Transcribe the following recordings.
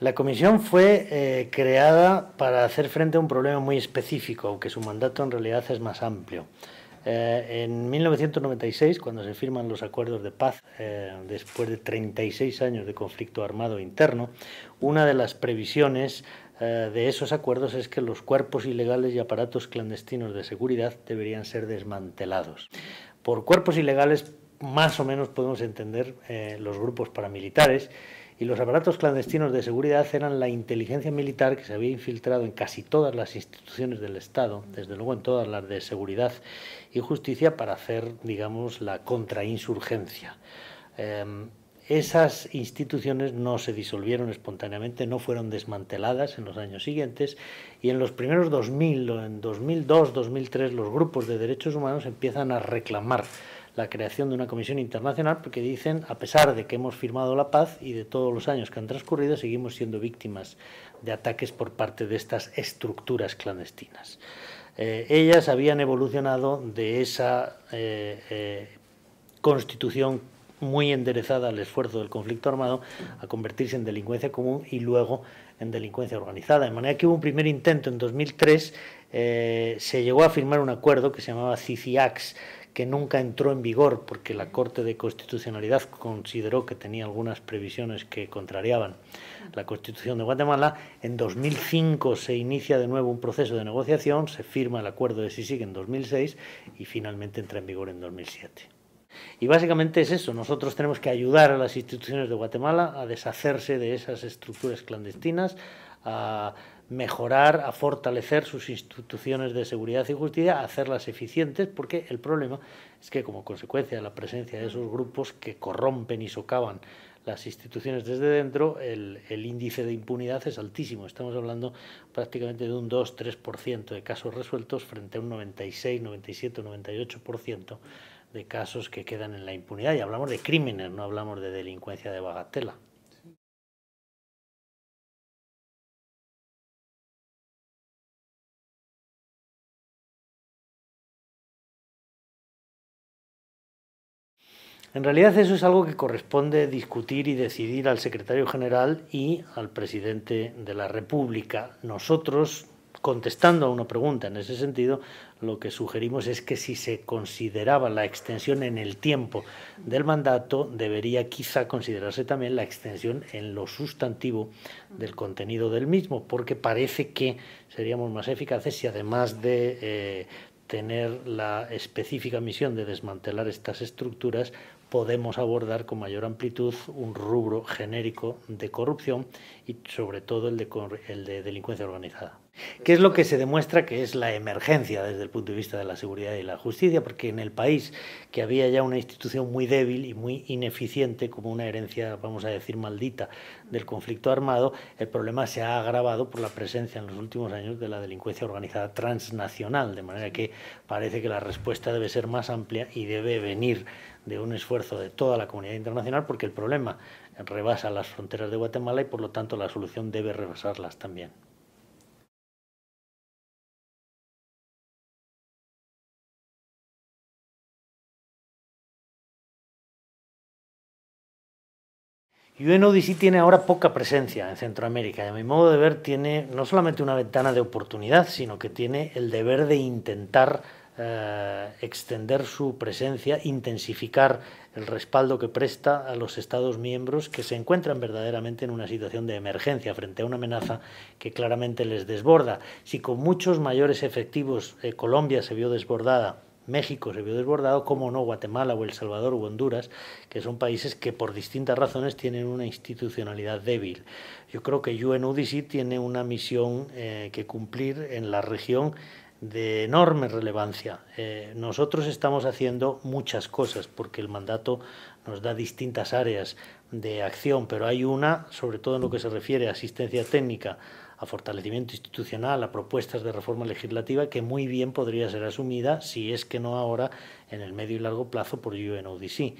La comisión fue eh, creada para hacer frente a un problema muy específico, aunque su mandato en realidad es más amplio. Eh, en 1996, cuando se firman los acuerdos de paz, eh, después de 36 años de conflicto armado interno, una de las previsiones de esos acuerdos es que los cuerpos ilegales y aparatos clandestinos de seguridad deberían ser desmantelados. Por cuerpos ilegales más o menos podemos entender los grupos paramilitares y los aparatos clandestinos de seguridad eran la inteligencia militar que se había infiltrado en casi todas las instituciones del Estado, desde luego en todas las de seguridad y justicia, para hacer, digamos, la contrainsurgencia. Em, esas instituciones no se disolvieron espontáneamente, no fueron desmanteladas en los años siguientes y en los primeros 2000, en 2002, 2003, los grupos de derechos humanos empiezan a reclamar la creación de una comisión internacional porque dicen, a pesar de que hemos firmado la paz y de todos los años que han transcurrido, seguimos siendo víctimas de ataques por parte de estas estructuras clandestinas. Eh, ellas habían evolucionado de esa eh, eh, constitución muy enderezada al esfuerzo del conflicto armado a convertirse en delincuencia común y luego en delincuencia organizada. De manera que hubo un primer intento en 2003, se llegó a firmar un acuerdo que se llamaba CICIAX, nunca entró en vigor porque la Corte de Constitucionalidad consideró que tenía algunas previsiones que contrariaban la Constitución de Guatemala. En 2005 se inicia de nuevo un proceso de negociación, se firma el acuerdo de SISIC en 2006 y finalmente entra en vigor en 2007. Y básicamente es eso, nosotros tenemos que ayudar a las instituciones de Guatemala a deshacerse de esas estructuras clandestinas, a mejorar, a fortalecer sus instituciones de seguridad y justicia, hacerlas eficientes, porque el problema es que como consecuencia de la presencia de esos grupos que corrompen y socavan las instituciones desde dentro, el, índice de impunidad es altísimo. Estamos hablando prácticamente de un 2-3% de casos resueltos frente a un 96, 97, 98% de casos que quedan en la impunidad. Y hablamos de crímenes, no hablamos de delincuencia de bagatela. En realidad eso es algo que corresponde discutir y decidir al secretario general y al presidente de la República. Nosotros, contestando a una pregunta en ese sentido, lo que sugerimos es que si se consideraba la extensión en el tiempo del mandato, debería quizá considerarse también la extensión en lo sustantivo del contenido del mismo, porque parece que seríamos más eficaces si además de eh, tener la específica misión de desmantelar estas estructuras, podemos abordar con mayor amplitud un rubro genérico de corrupción y sobre todo el de, el de delincuencia organizada. Qué es lo que se demuestra que es la emergencia desde el punto de vista de la seguridad y la justicia, porque en el país que había ya una institución muy débil y muy ineficiente, como una herencia, vamos a decir, maldita del conflicto armado, el problema se ha agravado por la presencia en los últimos años de la delincuencia organizada transnacional, de manera que parece que la respuesta debe ser más amplia y debe venir de un esfuerzo de toda la comunidad internacional, porque el problema rebasa las fronteras de Guatemala y por lo tanto la solución debe rebasarlas también. UNODC tiene ahora poca presencia en Centroamérica y a mi modo de ver tiene no solamente una ventana de oportunidad, sino que tiene el deber de intentar eh, extender su presencia, intensificar el respaldo que presta a los Estados miembros que se encuentran verdaderamente en una situación de emergencia frente a una amenaza que claramente les desborda. Si con muchos mayores efectivos eh, Colombia se vio desbordada México se vio desbordado, como no Guatemala o El Salvador o Honduras, que son países que por distintas razones tienen una institucionalidad débil. Yo creo que UNODC tiene una misión eh, que cumplir en la región de enorme relevancia. Eh, nosotros estamos haciendo muchas cosas porque el mandato nos da distintas áreas de acción, pero hay una, sobre todo en lo que se refiere a asistencia técnica, a fortalecimiento institucional, a propuestas de reforma legislativa que muy bien podría ser asumida, si es que no ahora, en el medio y largo plazo por UNODC,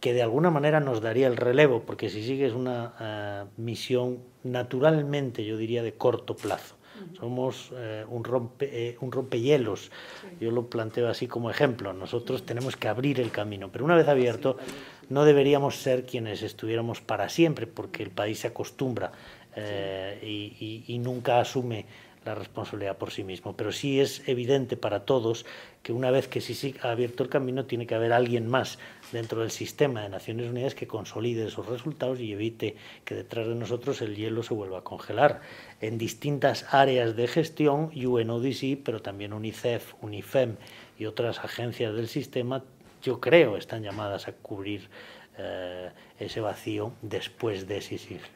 que de alguna manera nos daría el relevo, porque si sigue es una eh, misión naturalmente, yo diría, de corto plazo. Somos eh, un, rompe, eh, un rompehielos. Yo lo planteo así como ejemplo. Nosotros tenemos que abrir el camino, pero una vez abierto, no deberíamos ser quienes estuviéramos para siempre, porque el país se acostumbra eh, y, nunca asume la responsabilidad por sí mismo. Pero sí es evidente para todos que una vez que se ha abierto el camino, tiene que haber alguien más dentro del sistema de Naciones Unidas que consolide esos resultados y evite que detrás de nosotros el hielo se vuelva a congelar. En distintas áreas de gestión, UNODC, pero también UNICEF, UNIFEM y otras agencias del sistema yo creo, están llamadas a cubrir eh, ese vacío después de siglo.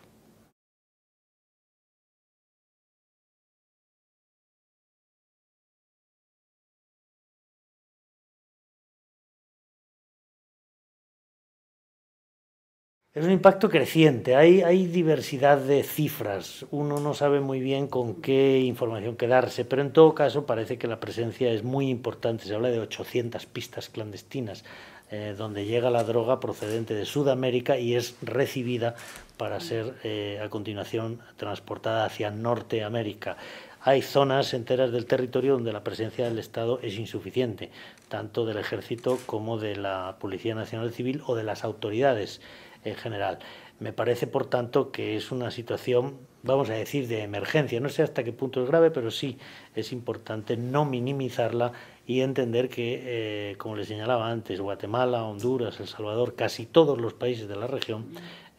Es un impacto creciente, hay, diversidad de cifras, uno no sabe muy bien con qué información quedarse, pero en todo caso parece que la presencia es muy importante, se habla de 800 pistas clandestinas, eh, donde llega la droga procedente de Sudamérica y es recibida para ser eh, a continuación transportada hacia Norteamérica. Hay zonas enteras del territorio donde la presencia del Estado es insuficiente, tanto del Ejército como de la Policía Nacional Civil o de las autoridades en general. Me parece, por tanto, que es una situación, vamos a decir, de emergencia. No sé hasta qué punto es grave, pero sí es importante no minimizarla y entender que, eh, como les señalaba antes, Guatemala, Honduras, El Salvador, casi todos los países de la región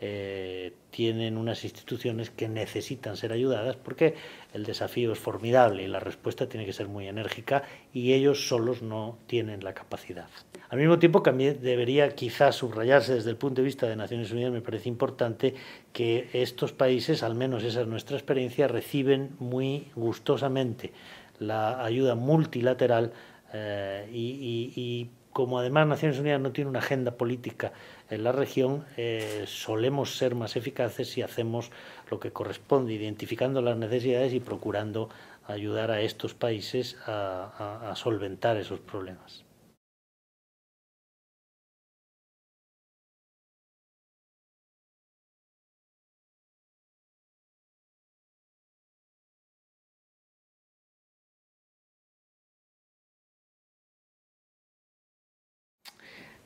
eh, tienen unas instituciones que necesitan ser ayudadas porque el desafío es formidable y la respuesta tiene que ser muy enérgica y ellos solos no tienen la capacidad. Al mismo tiempo, también debería quizás subrayarse desde el punto de vista de Naciones Unidas, me parece importante que estos países, al menos esa es nuestra experiencia, reciben muy gustosamente la ayuda multilateral eh, y, y como además Naciones Unidas no tiene una agenda política en la región, eh, solemos ser más eficaces si hacemos lo que corresponde, identificando las necesidades y procurando ayudar a estos países a solventar esos problemas.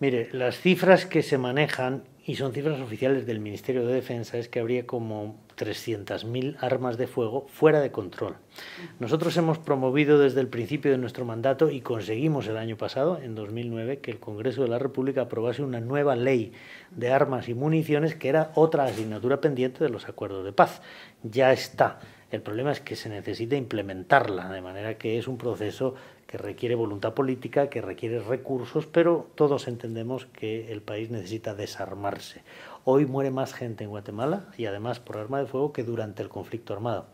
Mire, las cifras que se manejan, y son cifras oficiales del Ministerio de Defensa, es que habría como 300.000 armas de fuego fuera de control. Nosotros hemos promovido desde el principio de nuestro mandato y conseguimos el año pasado, en 2009, que el Congreso de la República aprobase una nueva ley de armas y municiones, que era otra asignatura pendiente de los acuerdos de paz. Ya está. El problema es que se necesita implementarla, de manera que es un proceso que requiere voluntad política, que requiere recursos, pero todos entendemos que el país necesita desarmarse. Hoy muere más gente en Guatemala y además por arma de fuego que durante el conflicto armado.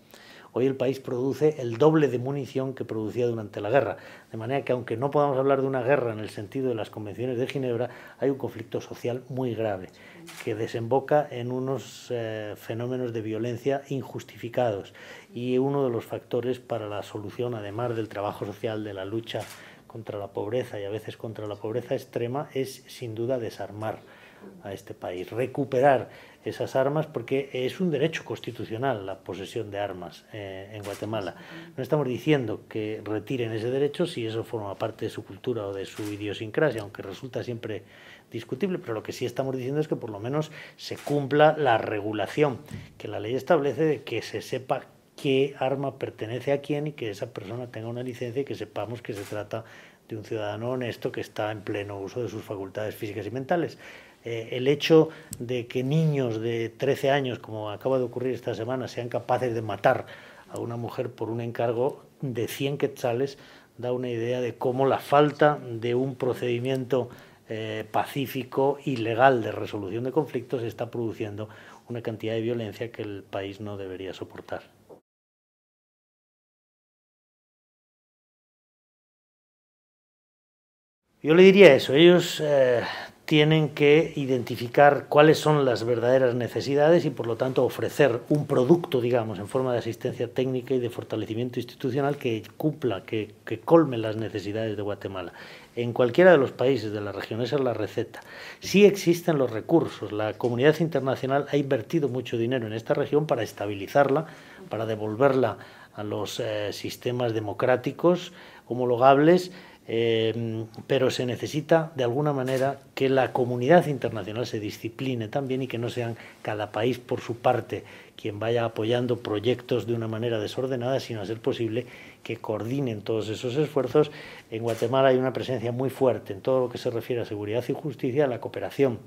Hoy el país produce el doble de munición que producía durante la guerra. De manera que aunque no podamos hablar de una guerra en el sentido de las convenciones de Ginebra, hay un conflicto social muy grave que desemboca en unos eh, fenómenos de violencia injustificados y uno de los factores para la solución, además del trabajo social, de la lucha contra la pobreza y a veces contra la pobreza extrema, es sin duda desarmar a este país, recuperar esas armas porque es un derecho constitucional la posesión de armas eh, en Guatemala. No estamos diciendo que retiren ese derecho si eso forma parte de su cultura o de su idiosincrasia, aunque resulta siempre discutible, pero lo que sí estamos diciendo es que por lo menos se cumpla la regulación que la ley establece de que se sepa qué arma pertenece a quién y que esa persona tenga una licencia y que sepamos que se trata de un ciudadano honesto que está en pleno uso de sus facultades físicas y mentales. Eh, el hecho de que niños de 13 años, como acaba de ocurrir esta semana, sean capaces de matar a una mujer por un encargo de 100 quetzales, da una idea de cómo la falta de un procedimiento eh, pacífico y legal de resolución de conflictos está produciendo una cantidad de violencia que el país no debería soportar. Yo le diría eso, ellos eh, tienen que identificar cuáles son las verdaderas necesidades y, por lo tanto, ofrecer un producto, digamos, en forma de asistencia técnica y de fortalecimiento institucional que cumpla, que, colme las necesidades de Guatemala. En cualquiera de los países de la región esa es la receta. Sí existen los recursos. La comunidad internacional ha invertido mucho dinero en esta región para estabilizarla, para devolverla a los eh, sistemas democráticos homologables Em, pero se necesita de alguna manera que la comunidad internacional se discipline también y que no sean cada país por su parte quien vaya apoyando proyectos de una manera desordenada, sino a ser posible que coordinen todos esos esfuerzos. En Guatemala hay una presencia muy fuerte en todo lo que se refiere a seguridad y justicia, la cooperación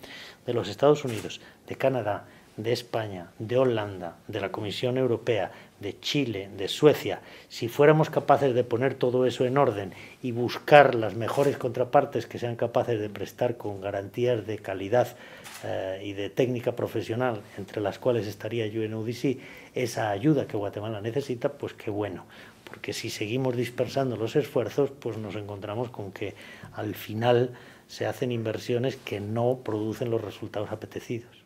de los Estados Unidos, de Canadá, de España, de Holanda, de la Comisión Europea, de Chile, de Suecia, si fuéramos capaces de poner todo eso en orden y buscar las mejores contrapartes que sean capaces de prestar con garantías de calidad eh, y de técnica profesional, entre las cuales estaría UNODC, esa ayuda que Guatemala necesita, pues qué bueno. Porque si seguimos dispersando los esfuerzos, pues nos encontramos con que al final se hacen inversiones que no producen los resultados apetecidos.